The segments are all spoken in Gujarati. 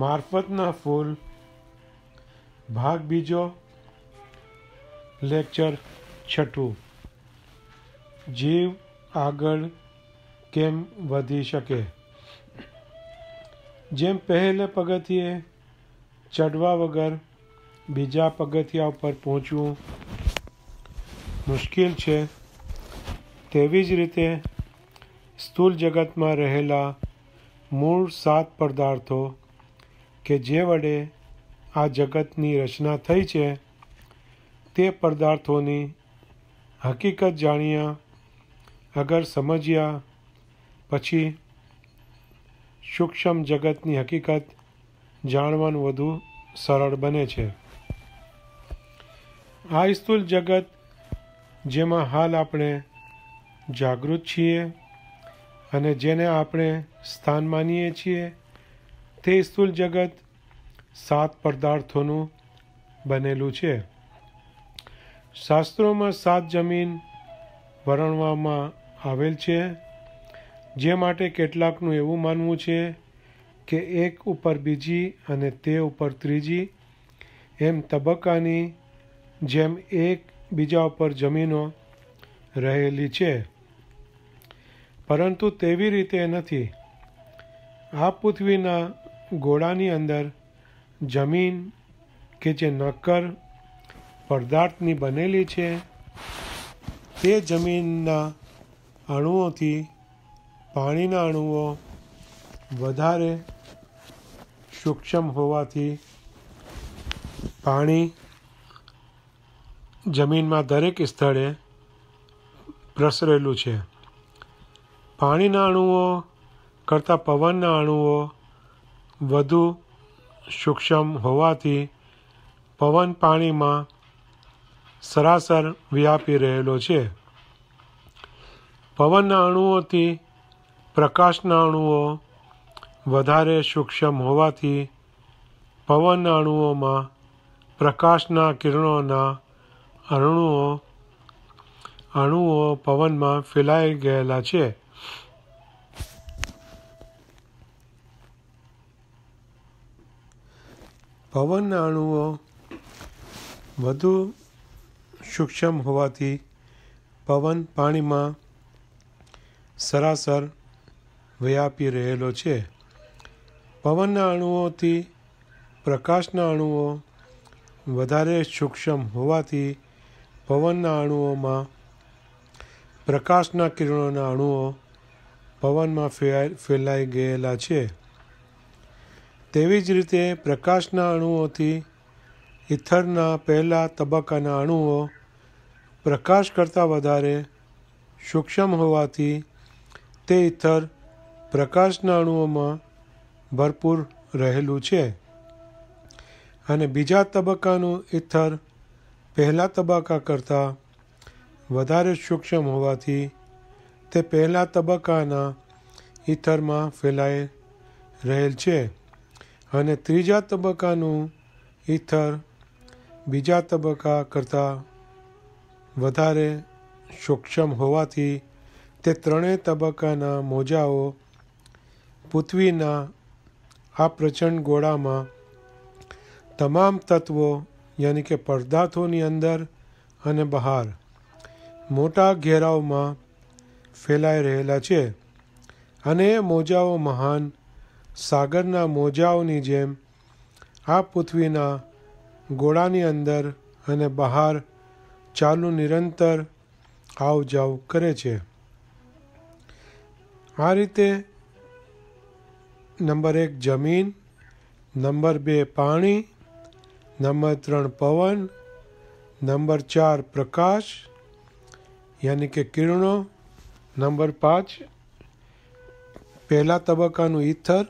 મારફતના ફૂલ ભાગ બીજો લેક્ચર છઠ્ઠું જીવ આગળ કેમ વધી શકે જેમ પહેલે પગથિયે ચડવા વગર બીજા પગથિયા ઉપર પહોંચવું મુશ્કેલ છે તેવી જ રીતે સ્થૂલ જગતમાં રહેલા મૂળ સાત પદાર્થો કે જે વડે આ જગતની રચના થઈ છે તે પદાર્થોની હકીકત જાણ્યા અગર સમજ્યા પછી સૂક્ષ્મ જગતની હકીકત જાણવાનું વધુ સરળ બને છે આ સ્થૂલ જગત જેમાં હાલ આપણે જાગૃત છીએ અને જેને આપણે સ્થાન માનીએ છીએ તે સ્થૂલ જગત સાત પદાર્થોનું બનેલું છે શાસ્ત્રોમાં સાત જમીન વર્ણવવામાં આવેલ છે જે માટે કેટલાકનું એવું માનવું છે કે એક ઉપર બીજી અને તે ઉપર ત્રીજી એમ તબક્કાની જેમ એક બીજા ઉપર જમીનો રહેલી છે પરંતુ તેવી રીતે નથી આ પૃથ્વીના ગોળાની અંદર જમીન કે જે નક્કર પદાર્થની બનેલી છે તે જમીનના અણુઓથી પાણીના અણુઓ વધારે સૂક્ષ્મ હોવાથી પાણી જમીનમાં દરેક સ્થળે પ્રસરેલું છે પાણીના અણુઓ કરતાં પવનના અણુઓ વધુ સૂક્ષ્મ હોવાથી પવન પાણીમાં સરાસર વ્યાપી રહેલો છે પવનના અણુઓથી પ્રકાશના અણુઓ વધારે સૂક્ષ્મ હોવાથી પવનના અણુઓમાં પ્રકાશના કિરણોના અણુઓ અણુઓ પવનમાં ફેલાઈ ગયેલા છે પવનના અણુઓ વધુ સૂક્ષ્મ હોવાથી પવન પાણીમાં સરાસર વ્યાપી રહેલો છે પવનના અણુઓથી પ્રકાશના અણુઓ વધારે સૂક્ષ્મ હોવાથી પવનના અણુઓમાં પ્રકાશના કિરણોના અણુઓ પવનમાં ફેલાઈ ગયેલા છે તેવી જ રીતે પ્રકાશના અણુઓથી ઇથરના પહેલા તબક્કાના અણુઓ પ્રકાશ કરતાં વધારે સૂક્ષ્મ હોવાથી તે ઇથર પ્રકાશના અણુઓમાં ભરપૂર રહેલું છે અને બીજા તબક્કાનું ઇથર પહેલા તબક્કા કરતાં વધારે સૂક્ષ્મ હોવાથી તે પહેલા તબક્કાના ઇથરમાં ફેલાઈ રહેલ છે અને ત્રીજા તબક્કાનું ઇથર બીજા તબક્કા કરતાં વધારે સૂક્ષ્મ હોવાથી તે ત્રણેય તબક્કાના મોજાઓ પૃથ્વીના આ પ્રચંડ ગોળામાં તમામ તત્વો યાની કે પદાર્થોની અંદર અને બહાર મોટા ઘેરાવમાં ફેલાઈ રહેલા છે અને એ મોજાઓ મહાન સાગરના મોજાઓની જેમ આ પૃથ્વીના ગોળાની અંદર અને બહાર ચાલુ નિરંતર આવ જાવ કરે છે આ રીતે નંબર એક જમીન નંબર બે પાણી નંબર ત્રણ પવન નંબર ચાર પ્રકાશ યાની કે કિરણો નંબર પાંચ પહેલા તબક્કાનું ઈથર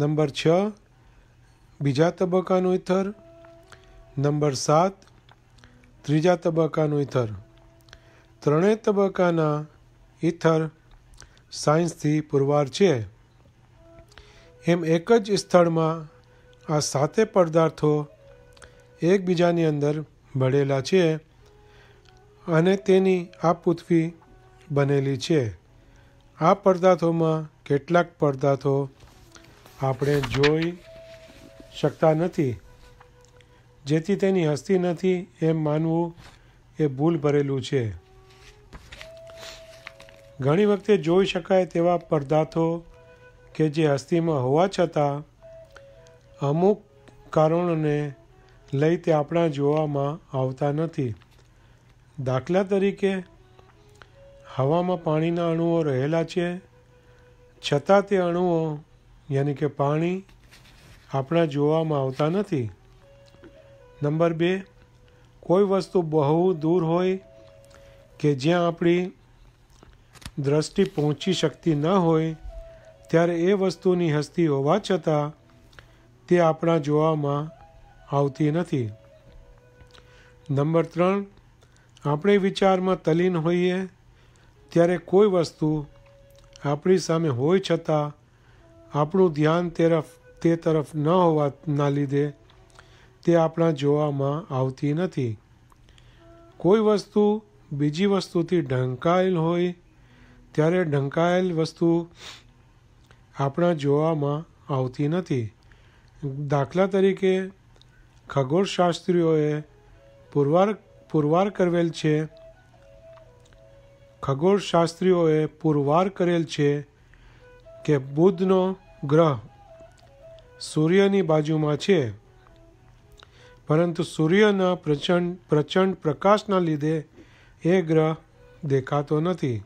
નંબર છ બીજા તબક્કાનું ઇથર નંબર સાત ત્રીજા તબક્કાનું ઇથર ત્રણેય તબક્કાના ઇથર સાયન્સથી પુરવાર છે એમ એક જ સ્થળમાં આ સાતે પદાર્થો એકબીજાની અંદર ભળેલા છે અને તેની આ પૃથ્વી બનેલી છે આ પદાર્થોમાં કેટલાક પદાર્થો આપણે જોઈ શકતા નથી જેથી તેની હસ્તી નથી એમ માનવું એ ભૂલ ભરેલું છે ઘણી વખતે જોઈ શકાય તેવા પદાર્થો કે જે હસ્તીમાં હોવા છતાં અમુક કારણોને લઈ તે આપણા જોવામાં આવતા નથી દાખલા તરીકે હવામાં પાણીના અણુઓ રહેલા છે છતાં તે અણુઓ યાની કે પાણી આપણા જોવામાં આવતા નથી નંબર બે કોઈ વસ્તુ બહુ દૂર હોય કે જ્યાં આપણી દ્રષ્ટિ પહોંચી શકતી ન હોય ત્યારે એ વસ્તુની હસ્તી હોવા છતાં તે આપણા જોવામાં આવતી નથી નંબર ત્રણ આપણે વિચારમાં તલીન હોઈએ ત્યારે કોઈ વસ્તુ આપણી સામે હોય છતાં આપણું ધ્યાન તરફ તે તરફ ન હોવાના લીધે તે આપણા જોવામાં આવતી નથી કોઈ વસ્તુ બીજી વસ્તુથી ઢંકાયેલ હોય ત્યારે ઢંકાયેલ વસ્તુ આપણા જોવામાં આવતી નથી દાખલા તરીકે ખગોળશાસ્ત્રીઓએ પુરવાર પુરવાર કરવેલ છે ખગોળશાસ્ત્રીઓએ પુરવાર કરેલ છે કે બુધનો ગ્રહ સૂર્યની બાજુમાં છે પરંતુ સૂર્યના પ્રચંડ પ્રચંડ પ્રકાશના લીધે એ ગ્રહ દેખાતો નથી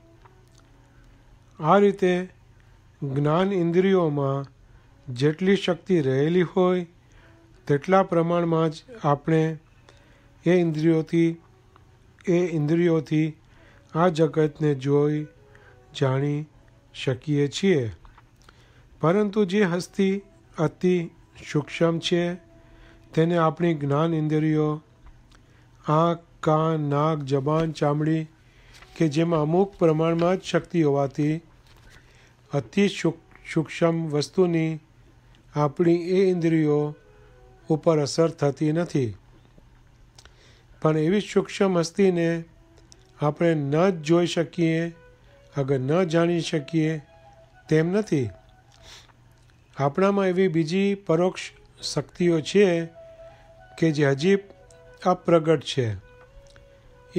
આ રીતે જ્ઞાન ઇન્દ્રિયોમાં જેટલી શક્તિ રહેલી હોય તેટલા પ્રમાણમાં જ આપણે એ ઇન્દ્રિયોથી એ ઇન્દ્રિયોથી આ જગતને જોઈ જાણી શકીએ છીએ પરંતુ જે હસ્તી અતિ સૂક્ષ્મ છે તેને આપણી જ્ઞાન ઇન્દ્રિયો આંખ કાન નાક જબાન ચામડી કે જેમાં અમુક પ્રમાણમાં જ શક્તિ હોવાથી અતિ સૂક્ષ્મ વસ્તુની આપણી એ ઇન્દ્રિયો ઉપર અસર થતી નથી પણ એવી સૂક્ષ્મ હસ્તીને આપણે ન જ જોઈ શકીએ અગર ન જાણી શકીએ તેમ નથી આપણામાં એવી બીજી પરોક્ષ શક્તિઓ છે કે જે હજી અપ્રગટ છે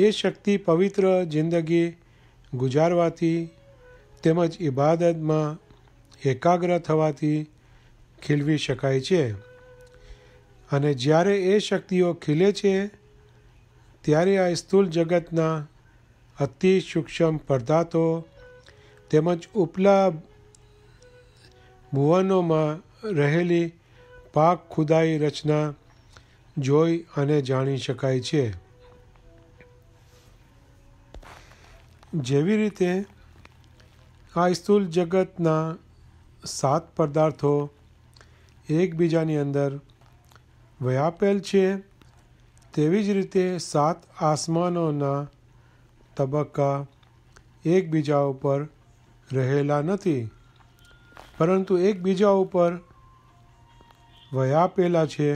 એ શક્તિ પવિત્ર જિંદગી ગુજારવાથી તેમજ ઇબાદતમાં એકાગ્ર થવાથી ખીલવી શકાય છે અને જ્યારે એ શક્તિઓ ખીલે છે ત્યારે આ સ્થૂલ જગતના અતિ સૂક્ષ્મ પદાર્થો તેમજ ઉપલા ભુવનોમાં રહેલી પાક ખુદાઈ રચના જોઈ અને જાણી શકાય છે જેવી રીતે આ સ્થૂલ જગતના સાત પદાર્થો એકબીજાની અંદર વ્યાપેલ છે તેવી જ રીતે સાત આસમાનોના તબક્કા એકબીજા ઉપર રહેલા નથી પરંતુ એકબીજા ઉપર વયાપેલા છે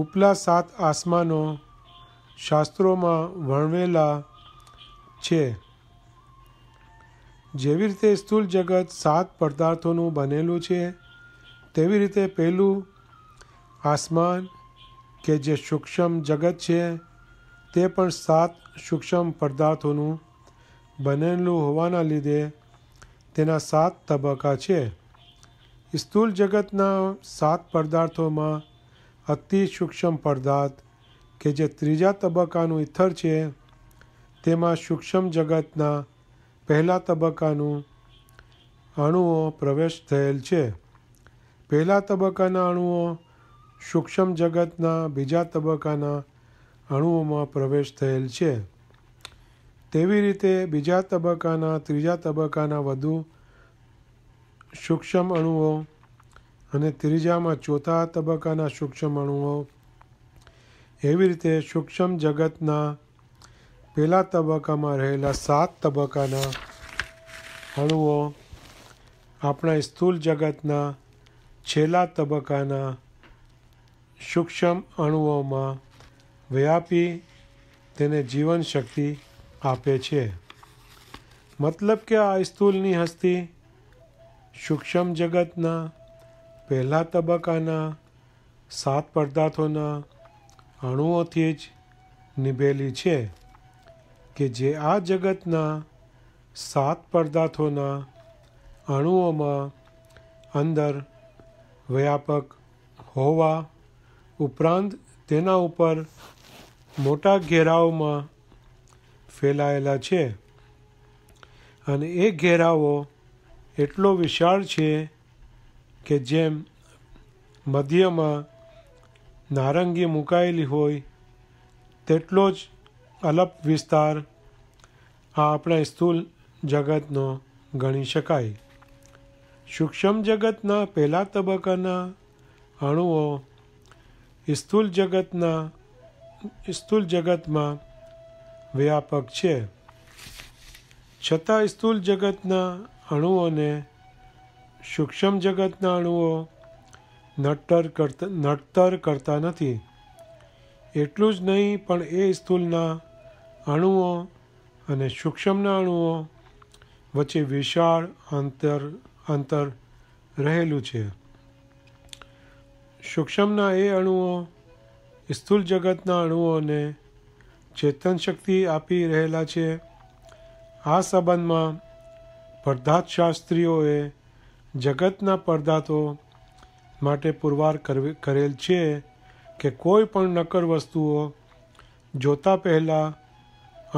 ઉપલા સાત આસમાનો શાસ્ત્રોમાં વર્ણવેલા છે જેવી રીતે સ્થૂલ જગત સાત પદાર્થોનું બનેલું છે તેવી રીતે પહેલું આસમાન કે જે સૂક્ષ્મ જગત છે તે પણ સાત સૂક્ષ્મ પદાર્થોનું બનેલું હોવાના લીધે તેના સાત તબક્કા છે સ્થૂલ જગતના સાત પદાર્થોમાં અતિ સૂક્ષ્મ પદાર્થ કે જે ત્રીજા તબક્કાનું ઇથર છે તેમાં સૂક્ષ્મ જગતના પહેલા તબક્કાનું અણુઓ પ્રવેશ થયેલ છે પહેલા તબક્કાના અણુઓ સૂક્ષ્મ જગતના બીજા તબક્કાના અણુઓમાં પ્રવેશ થયેલ છે તેવી રીતે બીજા તબક્કાના ત્રીજા તબક્કાના વધુ સૂક્ષ્મ અણુઓ અને ત્રીજામાં ચોથા તબક્કાના સૂક્ષ્મ અણુઓ એવી રીતે સૂક્ષ્મ જગતના પહેલા તબક્કામાં રહેલા સાત તબક્કાના અણુઓ આપણા સ્થૂલ જગતના છેલ્લા તબક્કાના સૂક્ષ્મ અણુઓમાં વ્યાપી તેને જીવનશક્તિ આપે છે મતલબ કે આ સ્થૂલની હસ્તી સૂક્ષ્મ જગતના પહેલા તબક્કાના સાત પદાર્થોના અણુઓથી જ નિભેલી છે કે જે આ જગતના સાત પદાર્થોના અણુઓમાં અંદર વ્યાપક હોવા ઉપરાંત તેના ઉપર મોટા ઘેરાવમાં ફેલાયેલા છે અને એ ઘેરાવો એટલો વિશાળ છે કે જેમ મધ્યમાં નારંગી મુકાયેલી હોય તેટલો જ અલપ વિસ્તાર આ આપણા સ્થૂલ જગતનો ગણી શકાય સૂક્ષ્મ જગતના પહેલા તબક્કાના અણુઓ સ્થૂલ જગતના સ્થૂલ જગતમાં વ્યાપક છે છતાં સ્થૂલ જગતના અણુઓને સૂક્ષ્મ જગતના અણુઓ નટર કરતા નડતર કરતા નથી એટલું જ નહીં પણ એ સ્થૂલના અણુઓ અને સૂક્ષ્મના અણુઓ વચ્ચે વિશાળ અંતર અંતર રહેલું છે સૂક્ષ્મના એ અણુઓ સ્થૂલ જગતના અણુઓને ચેતન શક્તિ આપી રહેલા છે આ સંબંધમાં શાસ્ત્રીઓએ જગતના પદાર્થો માટે પુરવાર કરેલ છે કે કોઈ પણ નક્કર વસ્તુઓ જોતા પહેલાં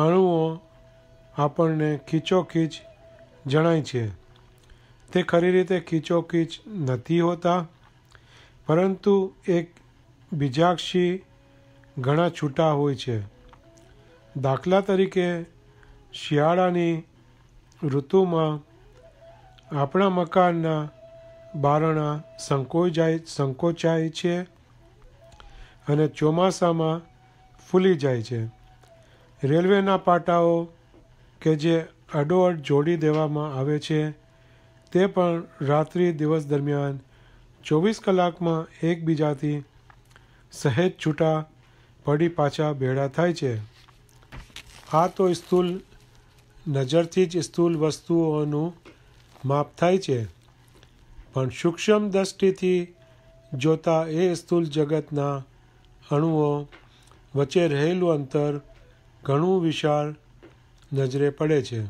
અણુઓ આપણને ખીચોખીચ જણાય છે તે ખરી રીતે ખીચોખીચ નથી હોતા પરંતુ એક બીજાક્ષી ઘણા છૂટા હોય છે દાખલા તરીકે શિયાળાની ઋતુમાં આપણા મકાનના બારણા જાય સંકોચાય છે અને ચોમાસામાં ફૂલી જાય છે રેલવેના પાટાઓ કે જે અડોઅડ જોડી દેવામાં આવે છે તે પણ રાત્રિ દિવસ દરમિયાન ચોવીસ કલાકમાં એકબીજાથી સહેજ છૂટા પડી પાછા ભેળા થાય છે આ તો સ્થૂલ નજરથી જ સ્થૂલ વસ્તુઓનું માપ થાય છે પણ સૂક્ષ્મ દ્રષ્ટિથી જોતા એ સ્થૂલ જગતના અણુઓ વચ્ચે રહેલું અંતર ઘણું વિશાળ નજરે પડે છે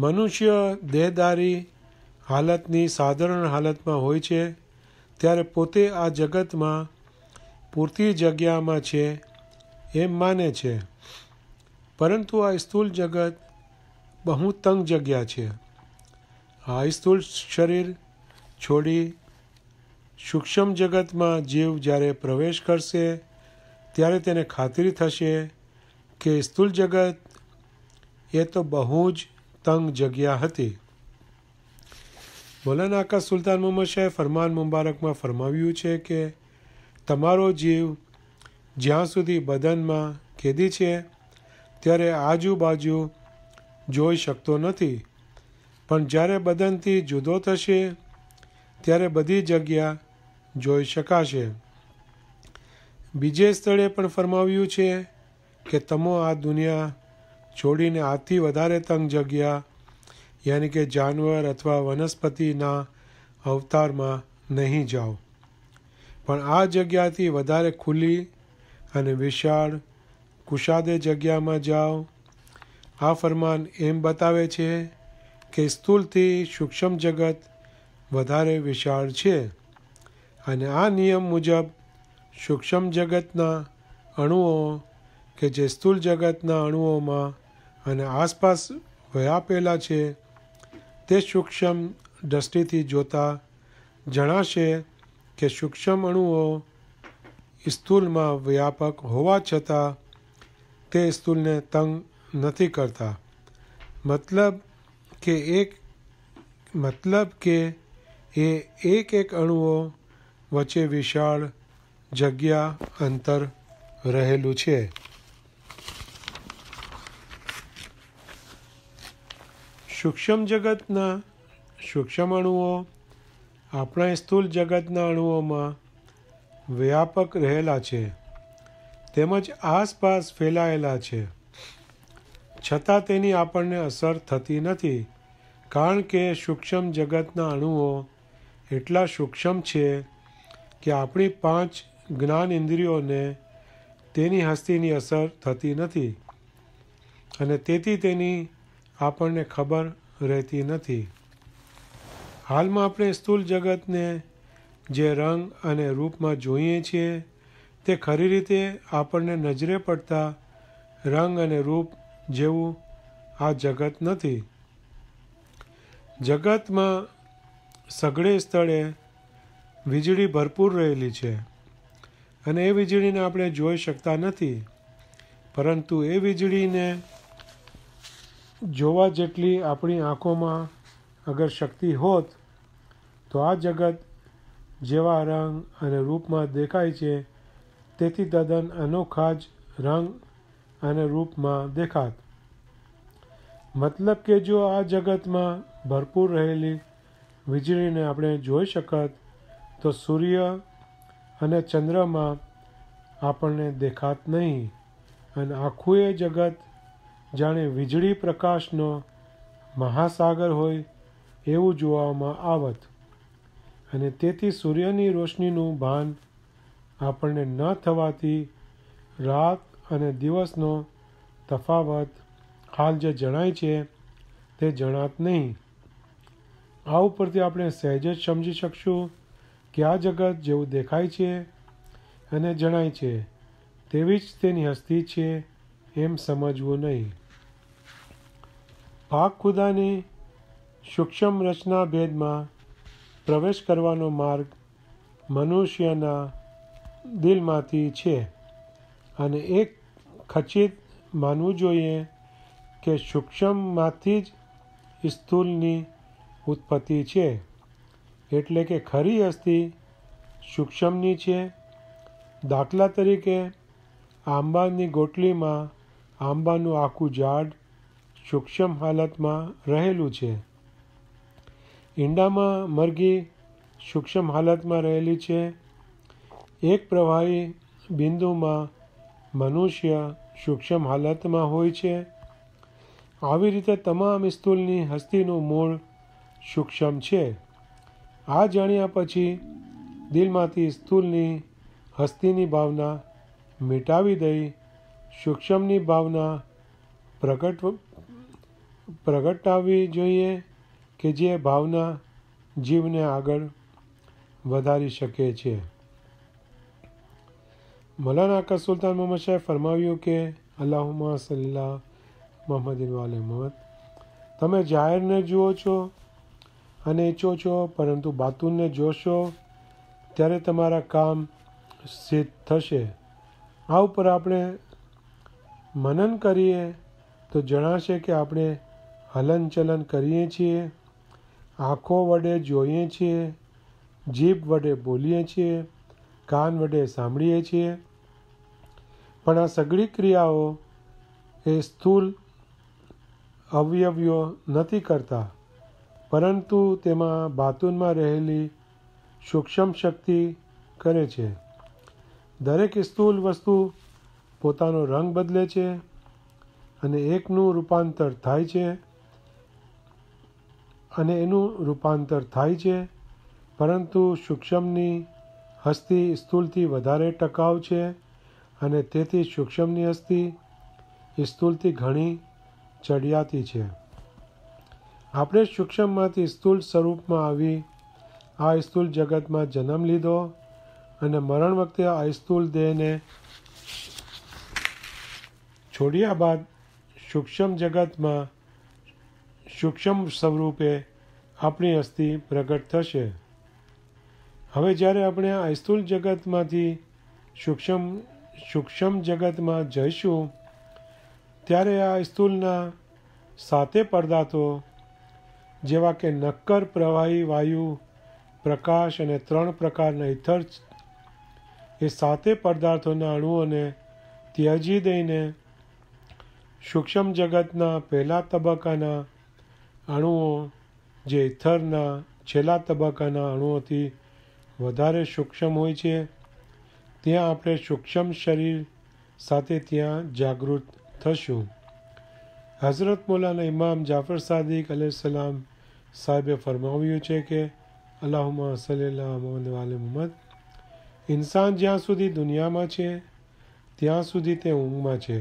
મનુષ્ય દેહદારી હાલતની સાધારણ હાલતમાં હોય છે ત્યારે પોતે આ જગતમાં પૂરતી જગ્યામાં છે એમ માને છે પરંતુ આ સ્થૂલ જગત બહુ તંગ જગ્યા છે આ સ્થૂલ શરીર છોડી સૂક્ષ્મ જગતમાં જીવ જ્યારે પ્રવેશ કરશે ત્યારે તેને ખાતરી થશે કે સ્થૂલ જગત એ તો બહુ જ તંગ જગ્યા હતી મૌલાના આકાશ સુલતાન મોહમ્મદ શાહે ફરમાન મુબારકમાં ફરમાવ્યું છે કે તમારો જીવ જ્યાં સુધી બદનમાં કેદી છે ત્યારે આજુબાજુ જોઈ શકતો નથી પણ જ્યારે બદનથી જુદો થશે ત્યારે બધી જગ્યા જોઈ શકાશે બીજે સ્થળે પણ ફરમાવ્યું છે કે તમો આ દુનિયા છોડીને આથી વધારે તંગ જગ્યા યાની કે જાનવર અથવા વનસ્પતિના અવતારમાં નહીં જાઓ પણ આ જગ્યાથી વધારે ખુલ્લી અને વિશાળ કુશાદે જગ્યામાં જાઓ આ ફરમાન એમ બતાવે છે કે સ્થૂલથી સૂક્ષ્મ જગત વધારે વિશાળ છે અને આ નિયમ મુજબ સૂક્ષ્મ જગતના અણુઓ કે જે સ્થૂલ જગતના અણુઓમાં અને આસપાસ વ્યાપેલા છે તે સૂક્ષ્મ દ્રષ્ટિથી જોતા જણાશે કે સૂક્ષ્મ અણુઓ સ્થૂલમાં વ્યાપક હોવા છતાં તે સ્થૂલને તંગ નથી કરતા મતલબ કે એક મતલબ કે એ એક એક અણુઓ વચ્ચે વિશાળ જગ્યા અંતર રહેલું છે સૂક્ષ્મ જગતના સૂક્ષ્મ અણુઓ આપણા સ્થૂલ જગતના અણુઓમાં વ્યાપક રહેલા છે તેમજ આસપાસ ફેલાયેલા છે છતાં તેની આપણને અસર થતી નથી કારણ કે સૂક્ષ્મ જગતના અણુઓ એટલા સૂક્ષ્મ છે કે આપણી પાંચ જ્ઞાન ઇન્દ્રિયોને તેની હસ્તીની અસર થતી નથી અને તેથી તેની આપણને ખબર રહેતી નથી હાલમાં આપણે સ્થૂલ જગતને જે રંગ અને રૂપમાં જોઈએ છીએ તે ખરી રીતે આપણને નજરે પડતા રંગ અને રૂપ જેવું આ જગત નથી જગતમાં સગળે સ્થળે વીજળી ભરપૂર રહેલી છે અને એ વીજળીને આપણે જોઈ શકતા નથી પરંતુ એ વીજળીને જોવા જેટલી આપણી આંખોમાં અગર શક્તિ હોત તો આ જગત જેવા રંગ અને રૂપમાં દેખાય છે તેથી તદ્દન અનોખા જ રંગ અને રૂપમાં દેખાત મતલબ કે જો આ જગતમાં ભરપૂર રહેલી વીજળીને આપણે જોઈ શકત તો સૂર્ય અને ચંદ્રમાં આપણને દેખાત નહીં અને આખું એ જગત જાણે વીજળી પ્રકાશનો મહાસાગર હોય એવું જોવામાં આવત અને તેથી સૂર્યની રોશનીનું ભાન આપણને ન થવાથી રાત અને દિવસનો તફાવત હાલ જે જણાય છે તે જણાત નહીં આ ઉપરથી આપણે સહેજ જ સમજી શકશું કે આ જગત જેવું દેખાય છે અને જણાય છે તેવી જ તેની હસ્તી છે એમ સમજવું નહીં પાક ખુદાની સૂક્ષ્મ રચના ભેદમાં પ્રવેશ કરવાનો માર્ગ મનુષ્યના દિલમાંથી છે અને એક ખચિત માનવું જોઈએ કે સૂક્ષ્મમાંથી જ સ્થૂલની ઉત્પત્તિ છે એટલે કે ખરી અસ્થિ સૂક્ષ્મની છે દાખલા તરીકે આંબાની ગોટલીમાં આંબાનું આખું ઝાડ સૂક્ષ્મ હાલતમાં રહેલું છે ઈંડામાં મરઘી સૂક્ષ્મ હાલતમાં રહેલી છે એક પ્રવાહી બિંદુમાં મનુષ્ય સૂક્ષ્મ હાલતમાં હોય છે આવી રીતે તમામ સ્થૂલની હસ્તીનું મૂળ સૂક્ષ્મ છે આ જાણ્યા પછી દિલમાંથી સ્થૂલની હસ્તીની ભાવના મિટાવી દઈ સૂક્ષ્મની ભાવના પ્રગટ પ્રગટાવવી જોઈએ કે જે ભાવના જીવને આગળ વધારી શકે છે મૌલાના આકા સુલતાન મોહમ્મદ શાહ ફરમાવ્યું કે અલ્લાહુમા સલ્લાહ મોહમ્મદ વાલે મોહમ્મદ તમે જાહેરને જુઓ છો અને ઈચ્છો છો પરંતુ બાતુનને જોશો ત્યારે તમારા કામ સિદ્ધ થશે આ ઉપર આપણે મનન કરીએ તો જણાશે કે આપણે હલનચલન કરીએ છીએ આંખો વડે જોઈએ છીએ જીભ વડે બોલીએ છીએ કાન વડે સાંભળીએ છીએ પણ આ સઘળી ક્રિયાઓ એ સ્થૂલ અવયવ્યો નથી કરતા પરંતુ તેમાં બાતુનમાં રહેલી સૂક્ષ્મ શક્તિ કરે છે દરેક સ્થૂલ વસ્તુ પોતાનો રંગ બદલે છે અને એકનું રૂપાંતર થાય છે અને એનું રૂપાંતર થાય છે પરંતુ સૂક્ષ્મની હસ્તી સ્થૂલથી વધારે ટકાઉ છે અને તેથી સૂક્ષ્મની અસ્થિ સ્થૂલથી ઘણી ચડિયાતી છે આપણે સૂક્ષ્મમાંથી સ્થૂલ સ્વરૂપમાં આવી આ સ્થૂલ જગતમાં જન્મ લીધો અને મરણ વખતે આ સ્થૂલ દેહને છોડ્યા બાદ સૂક્ષ્મ જગતમાં સૂક્ષ્મ સ્વરૂપે આપણી અસ્થિ પ્રગટ થશે હવે જ્યારે આપણે આ સ્થૂલ જગતમાંથી સૂક્ષ્મ સૂક્ષ્મ જગતમાં જઈશું ત્યારે આ સ્થૂલના સાતે પદાર્થો જેવા કે નક્કર પ્રવાહી વાયુ પ્રકાશ અને ત્રણ પ્રકારના ઇથર એ સાતે પદાર્થોના અણુઓને ત્યજી દઈને સૂક્ષ્મ જગતના પહેલા તબક્કાના અણુઓ જે ઇથરના છેલ્લા તબક્કાના અણુઓથી વધારે સૂક્ષ્મ હોય છે ત્યાં આપણે સૂક્ષ્મ શરીર સાથે ત્યાં જાગૃત થશું હઝરત મોલાના ઇમામ જાફર સાદિક સલામ સાહેબે ફરમાવ્યું છે કે અલ્લાહમાં સલેલા મોહમ્મદ વાલે મોહમ્મદ ઇન્સાન જ્યાં સુધી દુનિયામાં છે ત્યાં સુધી તે ઊંઘમાં છે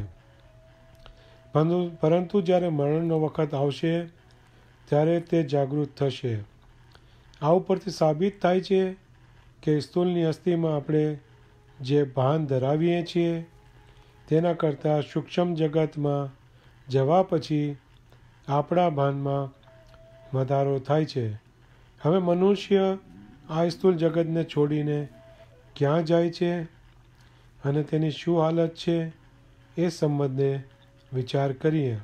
પરંતુ જ્યારે મરણનો વખત આવશે ત્યારે તે જાગૃત થશે આ ઉપરથી સાબિત થાય છે કે સ્થૂલની અસ્થિમાં આપણે જે ભાન ધરાવીએ છીએ તેના કરતાં સૂક્ષ્મ જગતમાં જવા પછી આપણા ભાનમાં વધારો થાય છે હવે મનુષ્ય આ સ્થૂલ જગતને છોડીને ક્યાં જાય છે અને તેની શું હાલત છે એ સંબંધે વિચાર કરીએ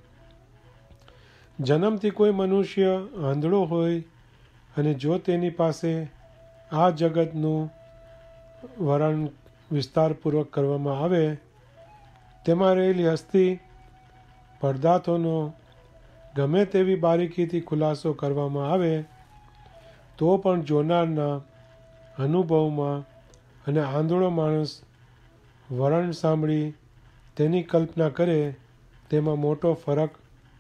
જન્મથી કોઈ મનુષ્ય આંધળો હોય અને જો તેની પાસે આ જગતનું વરણ વિસ્તારપૂર્વક કરવામાં આવે તેમાં રહેલી અસ્થિ પદાર્થોનો ગમે તેવી બારીકીથી ખુલાસો કરવામાં આવે તો પણ જોનારના અનુભવમાં અને આંધળો માણસ વરણ સાંભળી તેની કલ્પના કરે તેમાં મોટો ફરક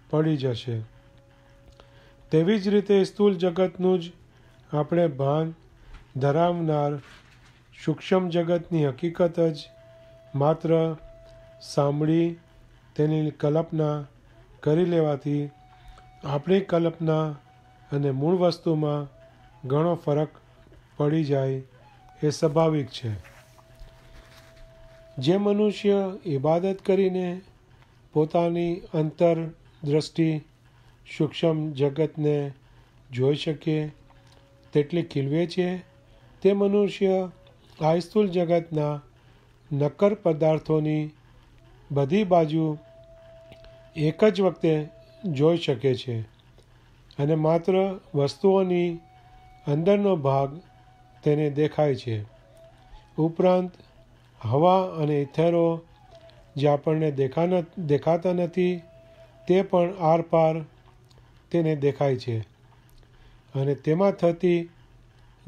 પડી જશે તેવી જ રીતે સ્થૂલ જગતનું જ આપણે ભાન ધરાવનાર સૂક્ષ્મ જગતની હકીકત જ માત્ર સાંભળી તેની કલ્પના કરી લેવાથી આપણી કલ્પના અને મૂળ વસ્તુમાં ઘણો ફરક પડી જાય એ સ્વાભાવિક છે જે મનુષ્ય ઈબાદત કરીને પોતાની અંતરદ્રષ્ટિ સૂક્ષ્મ જગતને જોઈ શકે તેટલી ખીલવે છે તે મનુષ્ય આયસ્થુલ જગતના નક્કર પદાર્થોની બધી બાજુ એક જ વખતે જોઈ શકે છે અને માત્ર વસ્તુઓની અંદરનો ભાગ તેને દેખાય છે ઉપરાંત હવા અને ઇથેરો જે આપણને દેખા દેખાતા નથી તે પણ આરપાર તેને દેખાય છે અને તેમાં થતી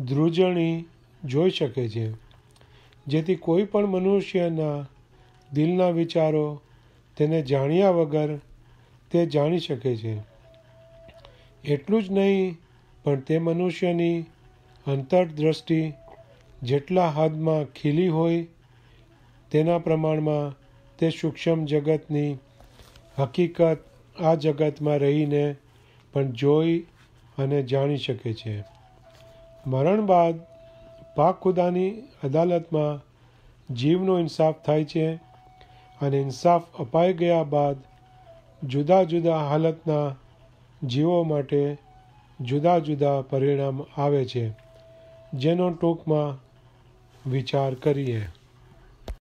ધ્રુજણી જોઈ શકે છે જેથી કોઈ પણ મનુષ્યના દિલના વિચારો તેને જાણ્યા વગર તે જાણી શકે છે એટલું જ નહીં પણ તે મનુષ્યની અંતરદ્રષ્ટિ જેટલા હાથમાં ખીલી હોય તેના પ્રમાણમાં તે સૂક્ષ્મ જગતની હકીકત આ જગતમાં રહીને પણ જોઈ અને જાણી શકે છે મરણ બાદ પાક ખુદાની અદાલતમાં જીવનો ઇન્સાફ થાય છે અને ઇન્સાફ અપાઈ ગયા બાદ જુદા જુદા હાલતના જીવો માટે જુદા જુદા પરિણામ આવે છે જેનો ટૂંકમાં વિચાર કરીએ